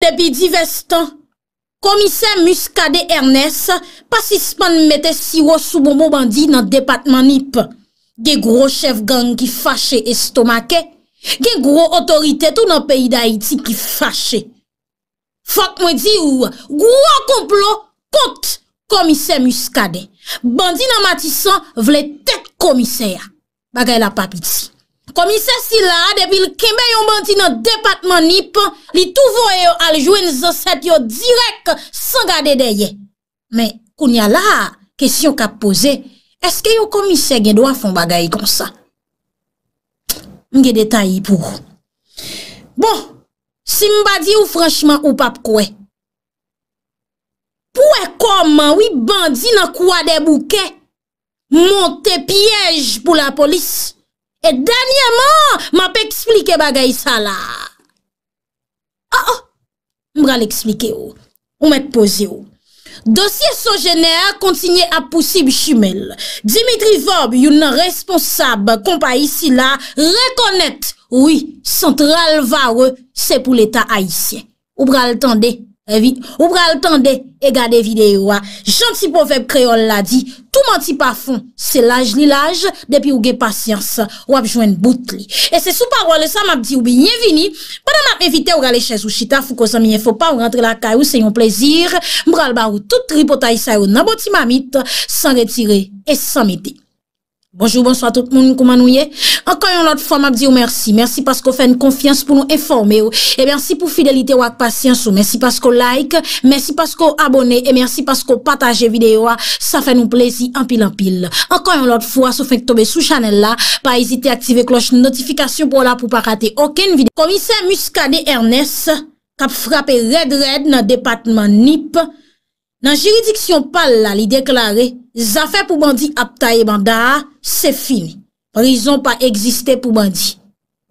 Depi divestan, komiser muskade Ernest pasispan mette siwo sou bombo bandi nan depatman nip. Gen gro chef gang ki fache estomake, gen gro otorite tou nan peyi da Haiti ki fache. Fak mwen di ou, gro komplo kont komiser muskade. Bandi nan matisan vle tet komise ya bagay la papit si. Komise si la, debil kembe yon bandi nan depatman nip, li touvo yo aljwen zan set yo direk san gade deye. Men, koun ya la, kesyon ka pose, eske yon komise gen do a fon bagay kon sa? Mge detayi pou. Bon, si mba di ou franchman ou pap kowe, pou e koman wibandi nan kwa debu ke, monte pyej pou la polis? E danyeman, ma pe eksplike bagay sa la. Ah ah, mbra l'eksplike oh. ou, ou met pose ou. Oh. Dosye so jenea kontinye apousib chumel. Dimitri Vob, yon responsab kompa isi la, rekonet, oui, sentral vare, se pou l'eta a isye. Ou mbra l'tande? evit ou bral tande e gade videyo wa. Janti pofèb kreol la di, tou manti pa fon, se laj li laj, depi ou ge pasyans, wap jwen bout li. E se sou parwale sa map di ou bi nyevini, padan ap evite ou gale chèz ou chita, fou ko zan miye fò pa ou rentre la kaj ou se yon plezir, mbral bar ou tout ripotay sa yo naboti mamit, san retire et san mite. Bonjou, bonsoit tout moun, koumanouye. Ankon yon lot fwa, mab di ou mersi. Mersi paskou fè n konfians pou nou eforme ou. E mersi pou fidelite ou ak pasyans ou. Mersi paskou like, mersi paskou abone. E mersi paskou pataje videyo a. Sa fè nou plezi anpil anpil. Ankon yon lot fwa, sou fè ktobè sou chanel la. Pa ezite aktive kloche notifikasyon pou la pou pa kate okèn videyo. Komise muskade Ernest kap frape red red nan depatman NIP. Nan jiridiksyon pal la li deklare, zafè pou bandi aptaye bandar, se fini. Rizon pa egziste pou bandi.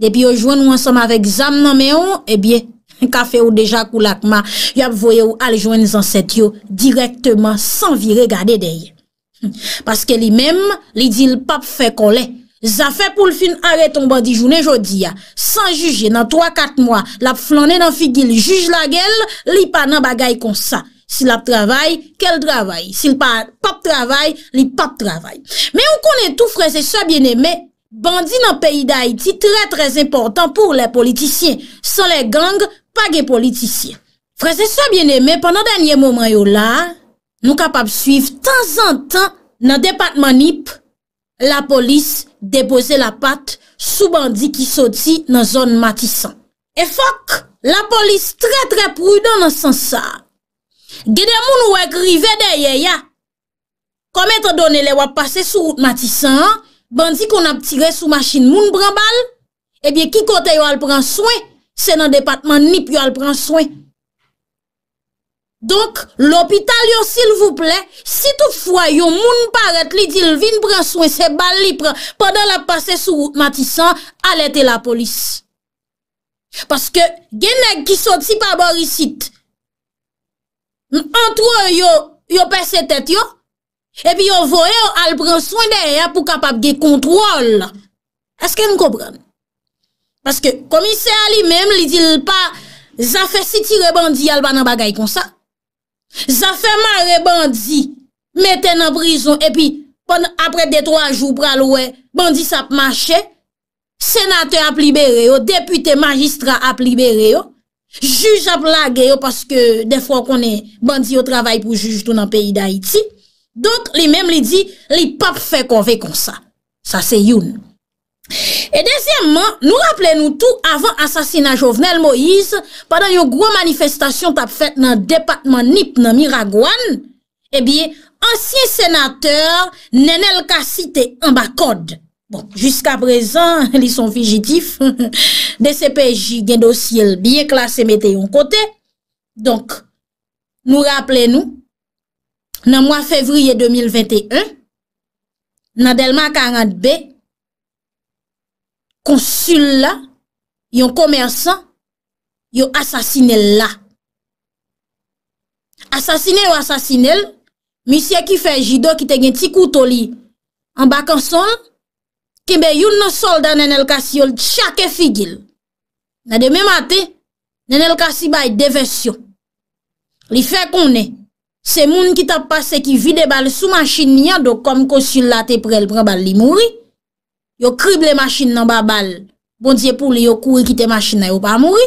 Depi yo jwen nou ansom avek zam nan meyon, ebyen, kafe ou deja kou lakma, yap voye ou al jwen zanset yo, direktman san viri gade dey. Paske li mem, li di l pap fe kole, zafè pou l fin are ton bandi jounen jodi ya, san juje nan 3-4 mwa, la pflane nan figil juj la gel, li pa nan bagay konsa. S'il ap travay, kel travay. S'il pape travay, li pape travay. Me yon konen tou, freze, sa bien eme, bandi nan peyi da Haiti tre trez important pou le politisyen. Sa le gang, pa gen politisyen. Freze, sa bien eme, pan nan denye moman yo la, nou kapap suiv tan zan tan nan depatman nip, la polis depose la pat sou bandi ki soti nan zon matisan. E fok, la polis tre tre prudon nan san sa. Gede moun wèk rive de ye ya Komè te done le wap pase sou matisan Bandi kon ap tire sou machin moun bran bal Ebyè ki kote yo al pran swen Se nan depatman nip yo al pran swen Donk lopital yo sil vouple Si tou fwayo moun paret li dil vin pran swen se bal lipre Pendan la pase sou matisan Alete la polis Paske genèk ki soti pa borisit N entro yo, yo perse tet yo, e pi yo vo yo, al pran swen derya pou kapap ge kontrol. Eske m kopran? Paske komise a li menm li dil pa, zafè si ti rebandi al banan bagay kon sa. Zafè man rebandi, meten an prison, e pi apre de 3 jou pral wè, bandi sa mache, senate ap libere yo, depute magistra ap libere yo, Juge ap lage yo paske defwa konen bandi yo travay pou juge tou nan peyi da iti Donk li mem li di li pap fe konve kon sa Sa se youn E dezyemman nou rappele nou tou avan asasina jovenel Moise Padan yo gwa manifestasyon tap fet nan depatman nip nan Miragwan Ebyen ansyen senater nen elka site an bakod Bon, jusqu'a prezant, li son figitif, de sepeji gen dosyel biye klas se mette yon kote. Donk, nou rappele nou, nan mwa fevriye 2021, nan delman karantbe, konsul la, yon komersan, yon asasinel la. Asasinel ou asasinel, misye ki fejido ki te gen tiku toli, an bakanson, Kimbe yon nan solda nan el kasi yon chake figil. Nade memate, nan el kasi bay devesyo. Li fe konen, se moun ki tap pase ki vide bal sou masin niya, do kom konsulate prel prebal li mouri, yo krible masin nan babal, bondye pou li yo kouye kite masin na yo pa mouri,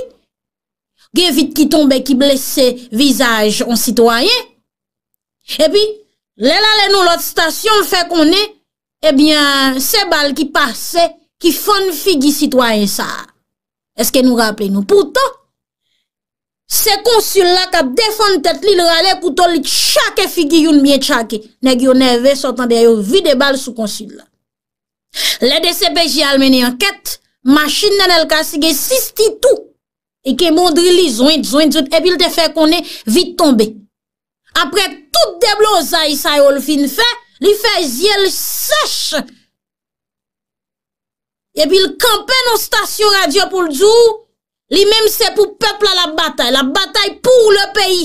ge vit ki tombe ki blese vizaj an sitwayen, e bi, lela le nou lot stasyon, fe konen, Ebyen, eh se bal ki pase, ki fon figi sitwayen sa. Eske nou rappele nou. Poutan, se konsul la ka defon tet li lor ale kouton li chake figi yon mwen chake. Neg yo neve sotan de yo vide bal sou konsul la. Le de se peji almeni anket, masin nan elka sige sisti tou. Eke mondri li zonit, zonit, zonit. Ebil te fe konen vit tombe. Apre tout deblo za isayol fin fe, Li fè zyè lè sèch. E pi lè kampè nan stasyon radyo pou l'zou. Li mèm sè pou pepl la batay. La batay pou lè peyi.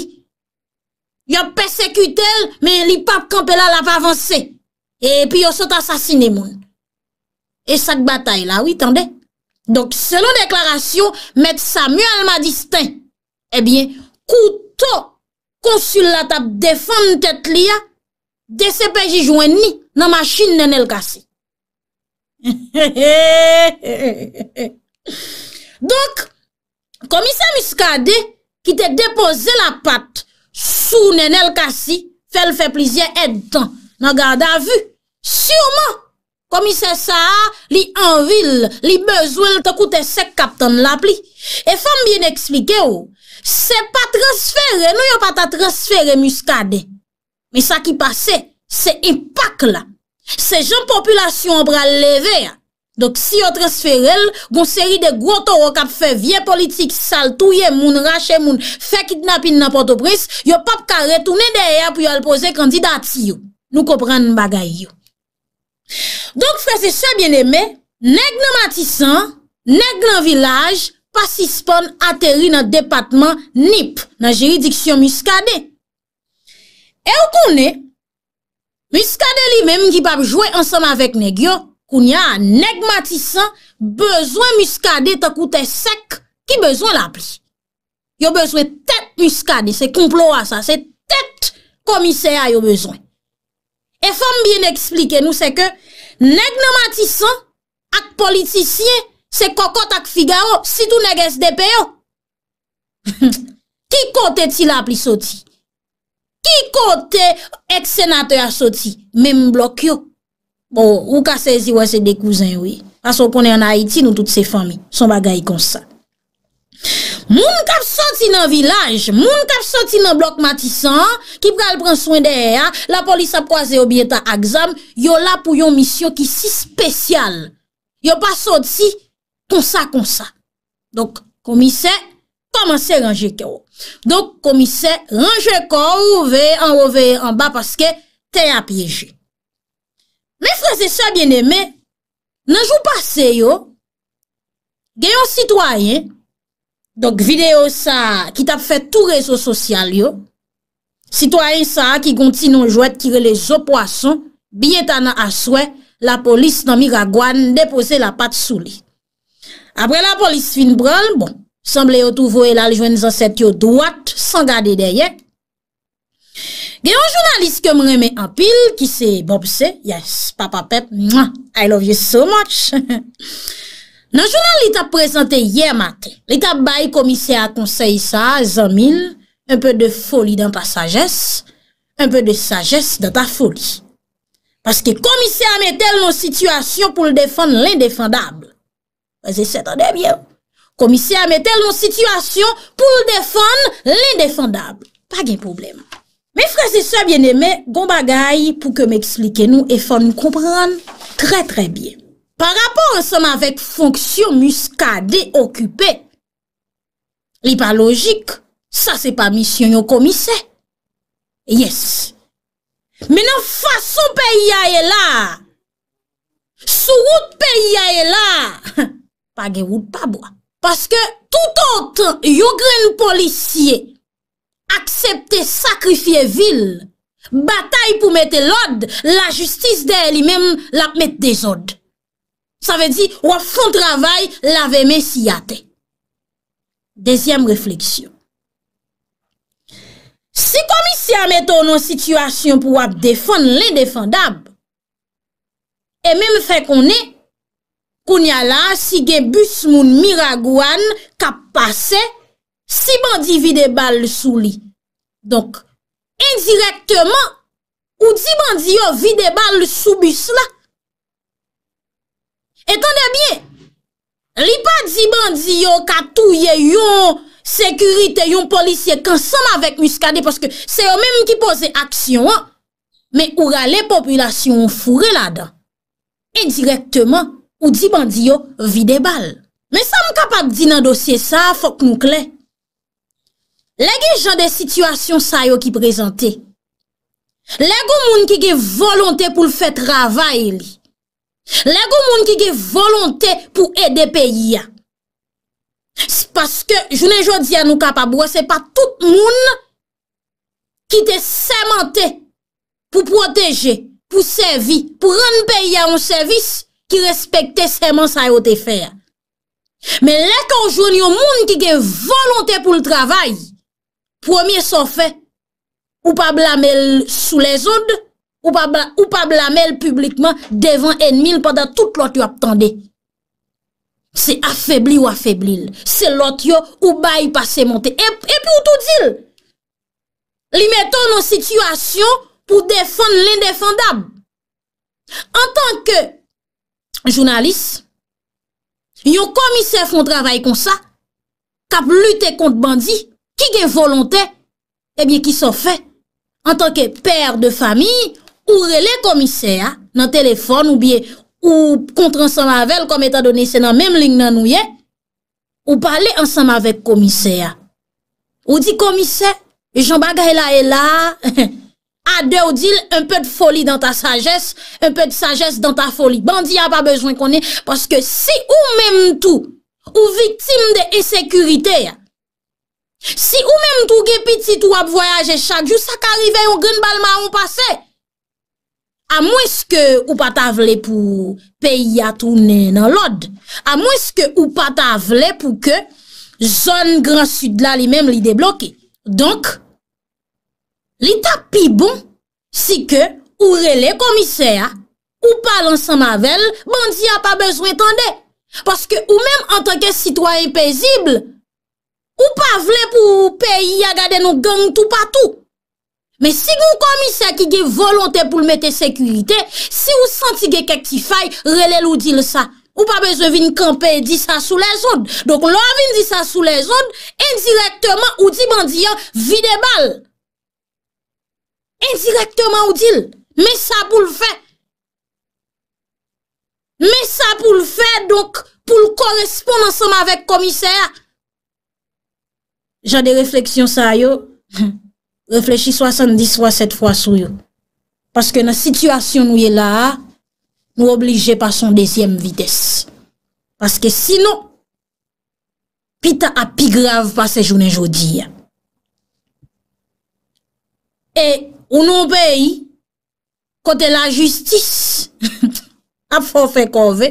Yo pesè kütè lè, men li pap kampè la la pa avansè. E pi yo sot asasinè moun. E sak batay la, oui, tendè. Donk, selon deklarasyon, met sa mè alma distè. E eh biè, koutò konsulatab defan mè tèt liya, De se peji jwen ni nan machin nenel kasi He he he he he he Donk Komise miskade Ki te depoze la pat Sou nenel kasi Fel fe plizye ed dan Nan gada vu Siuman komise sa Li anvil li bezwen te koute sek Kapton la pli E fom bien eksplike ou oh, Se pat transfer e nou yon pat transfer e miskade E Men sa ki pase, se impak la. Se jan populasyon an pral leve ya. Dok si yo tres ferel, gon seri de gwo to ro kap fe vie politik sal touye moun, rache moun, fe kidnapin nan pote bris, yo pap kare toune derya pou yo alpoze kandidati yo. Nou kopran bagay yo. Donk frese se bieneme, nek nan matisan, nek nan vilaj, pasispon ateri nan depatman NIP, nan jiridiksyon muskadey. E ou kounen, muskade li menm ki pap jwè ansanm avèk negyon, kounen a neg matisan, bezwen muskade te koute sek, ki bezwen la pli. Yo bezwen tet muskade, se koumplo a sa, se tet komise a yo bezwen. E fèm bien eksplike nou se ke, neg nan matisan, ak politisyen, se kokot ak figao, si tou neg SDPO, ki kote ti la pli soti? Ki kote eksenatè a soti? Mem blok yo. Bon, ou ka sezi wese de kouzen wè. Pas woponè an Haiti nou tout se fami. Son bagay kon sa. Moun kap soti nan vilaj. Moun kap soti nan blok matisan. Ki pral pran swen derè. La polis ap kwaze obyeta akzam. Yo la pou yon misyon ki si spesyal. Yo pa soti kon sa kon sa. Dok komise, komise, komanse ranje ke wop. Donk komise ranje kor ouve an ouve an ba paske te apyeje. Me fraze sa bieneme, nanjou pase yo, genyon sitwayen, donk video sa ki tap fe tou rezo sosyal yo, sitwayen sa ki konti nonjou et kire le zo poason, biye tana aswe la polis nanmi ragwan depose la pat sou li. Apre la polis fin bral bon, Sanble yo touvo el aljwen zan set yo doat, san gade de yek. Gen yon jounalist ke m reme apil, ki se Bobse, yes, papapep, mwa, I love you so much. Nan jounal li ta prezante ye maten, li ta bay komise a konsey sa, zan mil, un pe de foli dan ta sajes, un pe de sajes dan ta foli. Paske komise a metel nou situasyon pou l defan l indefandable. Paz e set an demye ou. Komise ame tel nou situasyon pou l'defon l'indefondable. Pa gen problem. Me frese se bien eme, gom bagay pou ke m'ekslike nou e fon nou kompran. Tre tre bien. Par rapport, anseman, vek fonksyon muska deokupé. Li pa logik, sa se pa misyon yon komise. Yes. Menan fason pe yaye la. Sou wout pe yaye la. Pa gen wout pa bo. Paske tout ot yon gren policye aksepte sakrifye vil, batay pou mette l'od, la justise de li men la mette de zod. Sa ve di wap fon travay la veme si ate. Dezyem refleksyon. Si komisyen mette ou nou an sitwasyon pou wap defon li defon dab, e men fe konen koun ya la, si gen bus moun miragouan, ka pase, si bandi vide bal sou li. Donk, indirektman, ou di bandi yo vide bal sou bus la. Etan de bie, li pa di bandi yo katouye yon sekurite, yon polisye, kansan ma vek muskade, paske se yo menm ki pose aksyon, an, me oura le populasyon fure la dan. Indirektman, Ou di bandi yo vide bal. Me sa m kapap di nan dosye sa, fok nou kle. Lege jan de situasyon sa yo ki prezante. Lege moun ki ge volonte pou l fè travay li. Lege moun ki ge volonte pou ede peyi ya. S'paske, jounen jwa di an nou kapap bo, se pa tout moun ki te semente pou proteje, pou servi, pou rande peyi ya ou servis. Ki respekte seman sa yo te fer. Me le konjon yo moun ki ke volonte pou l trabay. Premier son fe. Ou pa blamel sou les od. Ou pa blamel publikman devan ennmil padan tout lot yo ap tende. Se afebli ou afeblil. Se lot yo ou bayi pase monte. E pou tout zil. Li meton an situasyon pou defan l indefandab. Jounalist, yon komise foun travay kon sa, kap lute kont bandi, ki gen volonte, ebyen ki son fe, an tanke per de fami, ou rele komise ya nan telefon ou biye, ou kontran san lavel kom etadone se nan mem ling nan nouye, ou pale ansan mavek komise ya. Ou di komise, e jan baga e la e la, eheh. Adè ou dil, un pè de foli dan ta sagesse, un pè de sagesse dan ta foli. Bandi, y a pa bezwen konen, paske si ou mèm tou, ou vitim de esekurite, si ou mèm tou, ge pitit ou ap voyaje chak, jou sa ka rivey, ou gen balma ou pase, a mwes ke ou pa ta vle pou peyi atounen nan lod, a mwes ke ou pa ta vle pou ke zon grand sud la li mèm li debloké. Donk, Li tap pi bon, si ke ou rele komise a, ou pa lansan mavel, bandi a pa bezwen tande. Paske ou menm an tanke sitwa e pezible, ou pa vle pou peyi a gade nou gang tou patou. Me si ou komise a ki ge volonte pou lmete sekurite, si ou santi ge kakti fay, rele lou di le sa. Ou pa bezwen vin kampa e di sa sou le zon. Donk lor vin di sa sou le zon, indirektman ou di bandi a vide bal. indirektyoman ou dil. Mè sa pou l'fè. Mè sa pou l'fè, donc, pou l'korespond ansama vek komisè. J'a de refleksyon sa yo. Reflechi 70 fois, 7 fois sou yo. Paske nan situasyon nou yè la, nou oblige pas son desyem vides. Paske sino, pi ta api grav passe jounen joudi. E, O nou peyi, kote la justis, ap fò fè konve,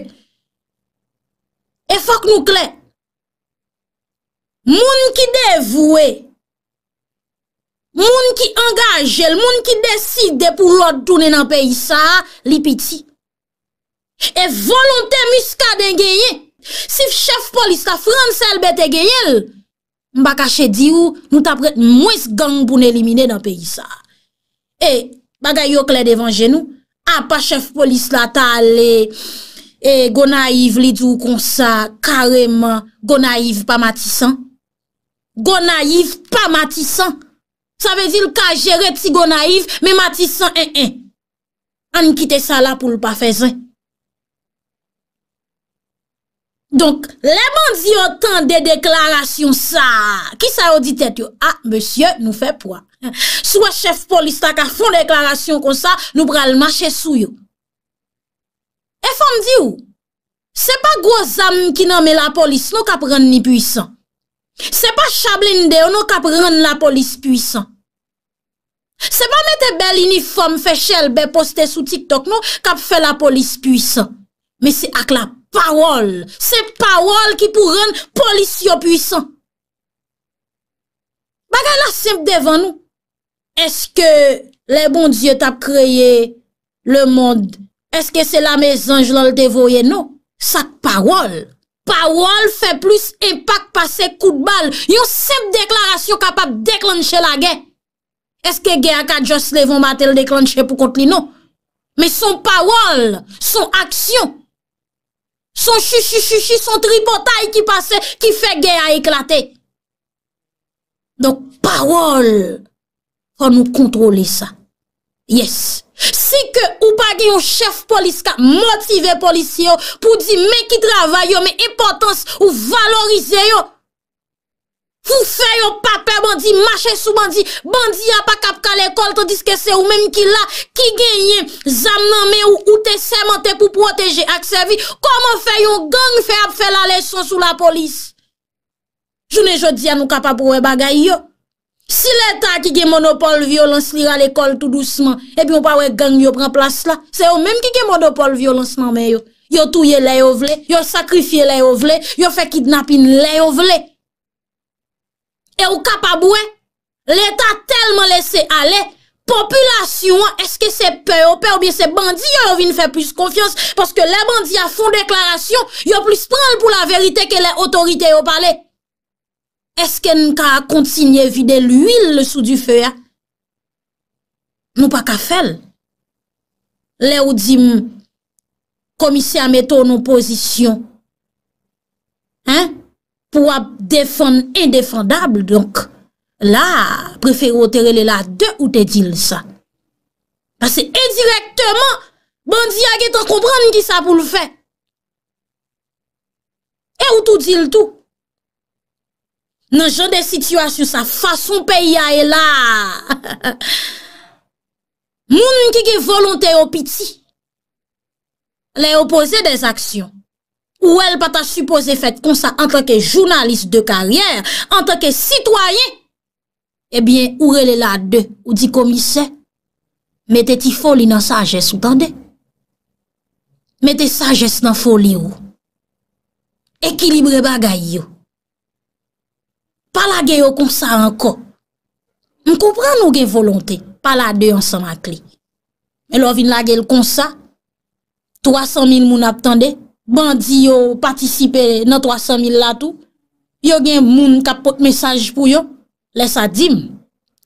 e fòk nou kle, moun ki devouè, moun ki angajèl, moun ki deside pou lòt toune nan peyi sa, li piti. E volontè miska dengeye, sif chef polis ta fransèl bete genyèl, mba kache di ou, nou tapret mwis gang pou ne elimine nan peyi sa. E bagay yo kle devan genou. A pa chef polis la ta ale e gonaiv li djou kon sa kareman gonaiv pa matisan. Gonaiv pa matisan. Sa vezi l ka jere ti gonaiv me matisan en eh, en. Eh. An kite sa la pou l pa fezen. Donk, leman di otan de deklarasyon sa. Ki sa yo di tete yo? A, ah, monsye nou fe pwa. Sou wè chef polis ta ka foun deklarasyon kon sa, nou pral mache sou yo. E fòm di ou, se pa gwo zanm ki nanme la polis nou kap ren ni puisan. Se pa chablen deyo nou kap ren la polis puisan. Se pa mette bel uniform fechel be poste sou TikTok nou kap fe la polis puisan. Me se ak la pawol, se pawol ki pou ren polis yo puisan. Bagay la semp devan nou. Eske le bon die tap kreye le mond, eske se la me zanj lal devoye nou? Sak parol, parol fe plis epak pase kout bal, yon sep deklarasyon kapap deklansye la gen. Non, eske gen akad jos levon batel deklansye pou kont li nou? Me son parol, son aksyon, son chichi chichi chichi, son tripotay ki pase ki fe gen a eklate. Fa nou kontrole sa. Yes. Si ke ou bagi yon chef polis ka motive polis yo pou di men ki travaye yo men importans ou valorize yo pou fe yon pape bandi, mache sou bandi, bandi apak apka le kol tondiske se ou menm ki la ki genyen zam nan men ou oute semente pou proteje aksevi koman fe yon gang fe apfe la leson sou la polis. Jounen jodi anou kapapowe bagay yo. Si l'Etat ki gen monopole violence li a l'ekol tout douceman, epi ou pa wè gang yo pren plas la, se yo mèm ki gen monopole violence man mè yo. Yo touye lè yo vle, yo sakrifye lè yo vle, yo fè kidnapin lè yo vle. E ou kapabouè, l'Etat telman lese ale, populasyon, eske se pe ou pe ou bie se bandi yo yo vin fè plus konfians, paske lè bandi a fon deklarasyon, yo plis pran pou la verite ke lè otorite yo pale. Eske n ka kontinye vide l'uil le sou du fe ya? Nou pa ka fel. Le ou di m, komisyen meto nou posisyon. Hein? Pou ap defon indefendable donk. La, prefero terele la de ou te dil sa. Pase e direktman, bandi a getan kompran ki sa pou l'fe. E ou tou dil tou? nan jan de sitwasyon sa fason pey yae la. Moun moun ki ge volonte yo piti, le opose de zaksyon, eh ou el pata suppose fet konsa an tanke jounalist de karyer, an tanke sitwoyen, ebyen ou rele la de, ou di komise, me te ti foli nan sajes ou kande? Me te sajes nan foli ou? Ekilibre bagay yo, pala gen yo konsa anko. M koupran ou gen volonte, pala deyon san makli. Men lo vin lage l konsa, 300.000 moun ap tande, bandi yo patisipe nan 300.000 la tou, yo gen moun kapot mesaj pou yo, lesa dim,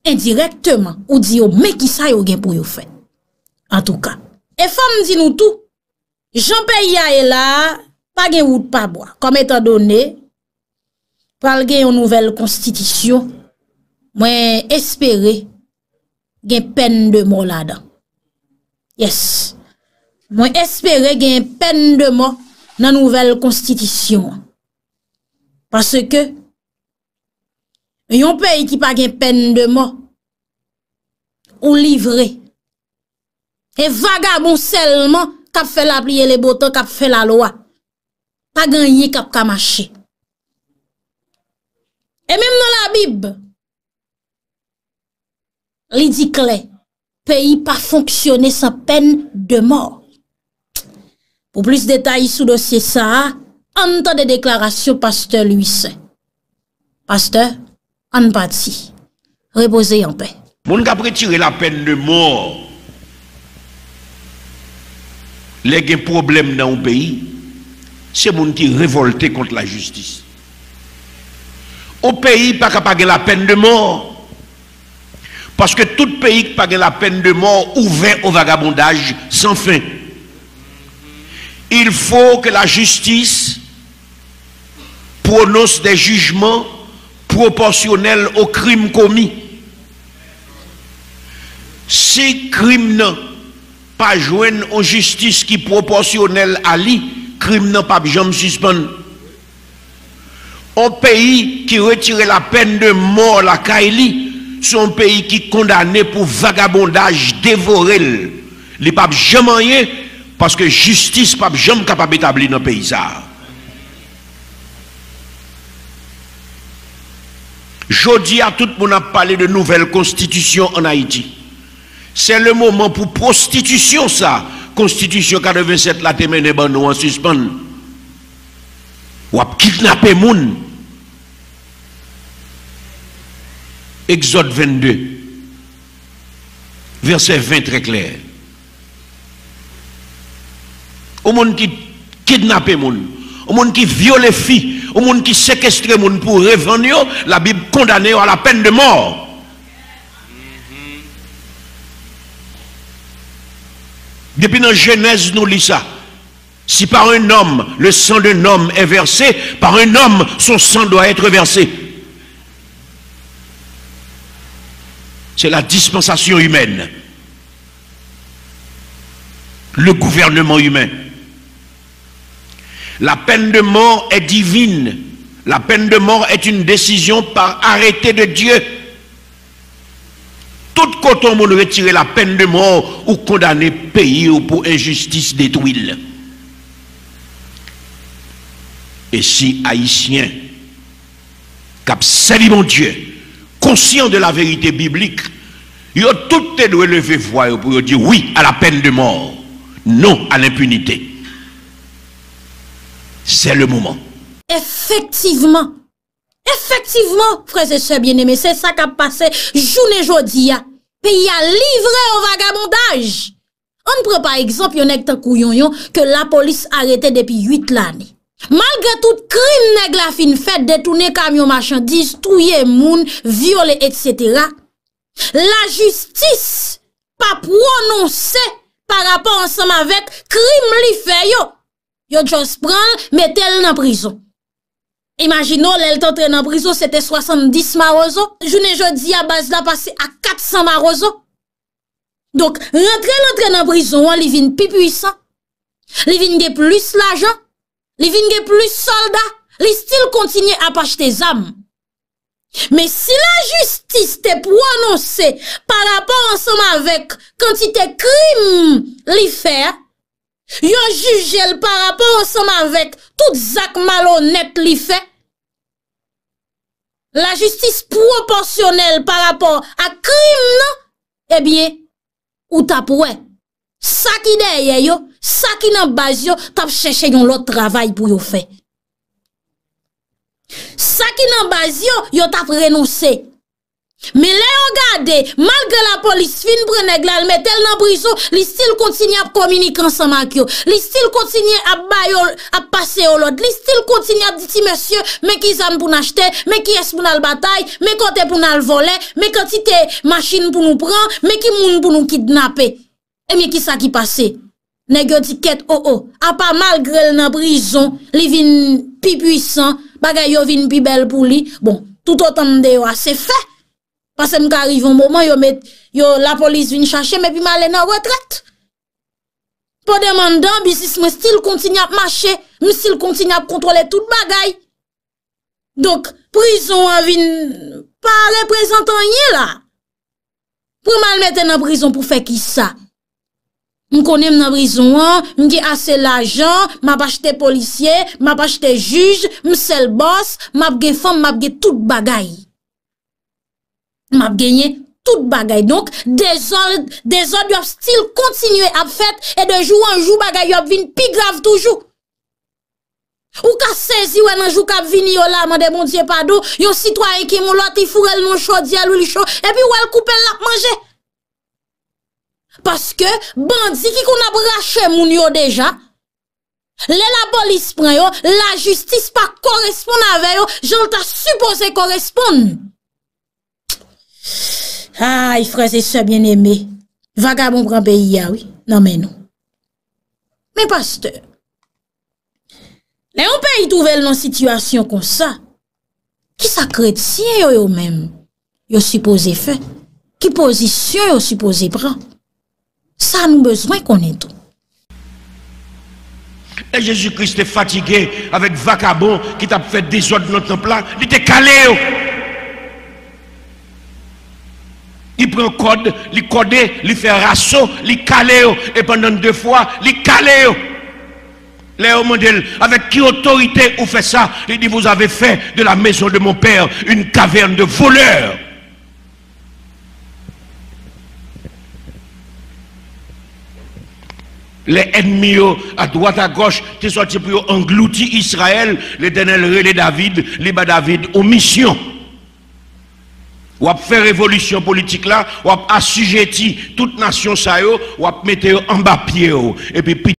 indirektman, ou di yo meki sa yo gen pou yo fen. En tou ka. E fam di nou tou, jompe yae la, pa gen wout pa bwa, kom etan done, Pal gen yon nouvel konstitisyon, mwen espere gen pen de mou la dan. Yes. Mwen espere gen pen de mou nan nouvel konstitisyon. Paske, yon pey ki pa gen pen de mou, ou livre, e vagabon selman kap fe la pliye le botan, kap fe la loa, pa genye kap kamache. Et même dans la Bible, l'édit clé, pays pas fonctionner sa peine de mort. Pour plus détail sous dossier ça, entend des déclarations Pasteur Louis Saint. Pasteur, en bati, reposez en paix. Moun ka prétirer la peine de mort, lèkè problem nan ou pays, se moun ki révolte kont la justice. au pays pas capable la peine de mort. Parce que tout pays qui n'a pas la peine de mort ouvert au vagabondage sans fin. Il faut que la justice prononce des jugements proportionnels aux crimes commis. Si crime n'a pas joué en justice qui est proportionnelle à lui, crime n'a pas jamais suspendre. Un pays qui retirait la peine de mort, la Kaili, c'est un pays qui condamnait condamné pour vagabondage, dévoré Les papes jamais rien, parce que justice pas jamais capable d'établir dans le pays. dis à tout le monde a parlé de nouvelles constitution en Haïti. C'est le moment pour prostitution, ça. Constitution 87, la témoin eh ben, en suspens Ou à kidnapper les gens. Exode 22, verset 20 très clair. Au monde qui kidnappe gens, au monde qui viole filles, au monde qui séquestre monde pour revenir, la Bible condamne à la peine de mort. Depuis dans Genèse, nous lisons ça. Si par un homme, le sang d'un homme est versé, par un homme, son sang doit être versé. c'est la dispensation humaine. Le gouvernement humain. La peine de mort est divine. La peine de mort est une décision par arrêté de Dieu. Tout coton on retirer la peine de mort ou condamner pays ou pour injustice détruite. Et si haïtien, qu'absolument Dieu, conscient de la vérité biblique, ils a tout doit lever voix pour dire oui à la peine de mort, non à l'impunité. C'est le moment. Effectivement. Effectivement, frères et sœurs bien-aimés, c'est ça qui a passé journée jour. Pays a livré au vagabondage. On ne prend pas exemple un acte que la police a arrêté depuis 8 l'année. Malgre tout krim neg la fin fèd detounè kamyon machandise, touye moun, viole, etc. La justis pa prononse par rapport ansem avèk krim li fè yo. Yo jòs pran metèl nan prizon. Imaginò lèl t'entrè nan prizon, sète 70 marozon. Jounè jòdi a baz la pase a 400 marozon. Donk rentrè l'entrè nan prizon, wè li vin pi pwisan. Li vin de plus la jò. li vinge plus soldat, li stil kontinye apache te zam. Me si la justis te pou anose pa rapor anseman vek kantite krim li fe, yo jujel pa rapor anseman vek tout zak malo net li fe, la justis proporsyonel pa rapor a krim nan, e eh bie, ou tap wè. Sak ideye yo, Sa ki nan baz yo, tap chèche yon lot travay pou yo fè. Sa ki nan baz yo, yo tap renouse. Me le yon gade, malge la polis fin preneg lal metel nan briso, li stil kontinye ap komunikansan mak yo. Li stil kontinye ap bayol, ap pase yon lot. Li stil kontinye ap diti mèsyo, me ki zan pou nan chte, me ki es pou nan batay, me kote pou nan volè, me kanti te machin pou nou pran, me ki moun pou nou kidnapè. E mi ki sa ki pase? Ne gyo diket o oh, o. Oh, a pa mal grel nan brison, li vin pi pwisan, bagay yo vin pi bel pou li. Bon, tout otan de yo ase fe. Pase m ka arrive an mouman, yo la polis vin chache, me pi malen nan retret. Po deman dan, bisis m stil kontin ap mache, m stil kontin ap kontrole tout bagay. Donk, brison an vin pa reprezentan nye la. Po mal mette nan brison pou fe ki sa? M konen m nan brison an, m gen ase l ajan, m ap achete policye, m ap achete juj, m selbos, m ap gen fom, m ap gen tout bagay. M ap genye tout bagay. Donk, de zon, de zon yop stil kontinye ap fet, e de jou an jou bagay yop vin pi grav toujou. Ou ka sezi wè nan jou kap vin yola, m an de bon diye pado, yon sitwa enke mon loti furel non chou, diyal ou li chou, epi wè l koupe l ap manje. Paske bandi ki kon ap rache moun yo deja Le la polis pre yo La justis pa koresponde ave yo Jol ta supose koresponde Ay fraze se bien eme Vagabon pran pe yaw Nan men nou Me paste Ne yon pe yi touvel nan sitwasyon kon sa Ki sakret si yo yo men Yo supose fe Ki posisyon yo supose pran Ça, nous besoin qu'on ait tout. Et Jésus-Christ est fatigué avec vacabon qui t'a fait des notre plat. Il était calé. Oh. Il prend code, il code, il fait rasso, il calé. Oh. Et pendant deux fois, il calé. Oh. Léo Mandel, avec qui autorité vous faites ça Il dit, vous avez fait de la maison de mon père une caverne de voleurs. les ennemis à droite à gauche qui sont pour engloutir Israël, l'Éternel relais David, les David aux missions. Ou faire révolution politique là, ou assujetti toute nation ça ou mettre en bas pied et puis